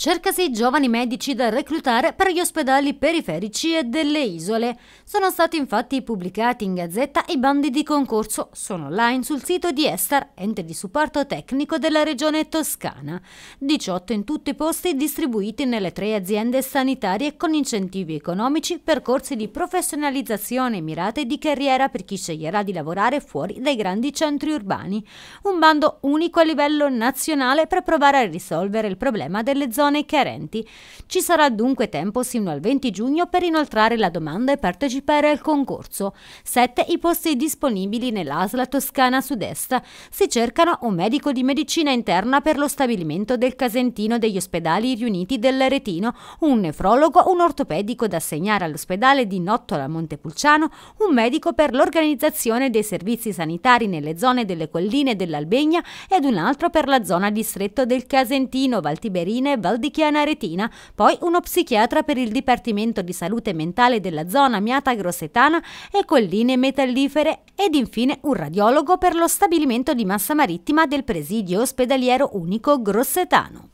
Cercasi giovani medici da reclutare per gli ospedali periferici e delle isole. Sono stati infatti pubblicati in gazzetta i bandi di concorso, sono online sul sito di Estar, ente di supporto tecnico della regione toscana. 18 in tutti i posti distribuiti nelle tre aziende sanitarie con incentivi economici, percorsi di professionalizzazione mirate di carriera per chi sceglierà di lavorare fuori dai grandi centri urbani. Un bando unico a livello nazionale per provare a risolvere il problema delle zone persone carenti. Ci sarà dunque tempo sino al 20 giugno per inoltrare la domanda e partecipare al concorso. 7 i posti disponibili nell'ASLA Toscana Sud-Est. Si cercano un medico di medicina interna per lo stabilimento del Casentino degli ospedali riuniti dell'Aretino, un nefrologo, un ortopedico da assegnare all'ospedale di Nottola Montepulciano, un medico per l'organizzazione dei servizi sanitari nelle zone delle colline dell'Albegna ed un altro per la zona distretto del Casentino, Valtiberina e Val cardiaca anaretina, poi uno psichiatra per il Dipartimento di Salute Mentale della zona Miata-Grossetana e Colline Metallifere ed infine un radiologo per lo stabilimento di massa marittima del presidio ospedaliero unico grossetano.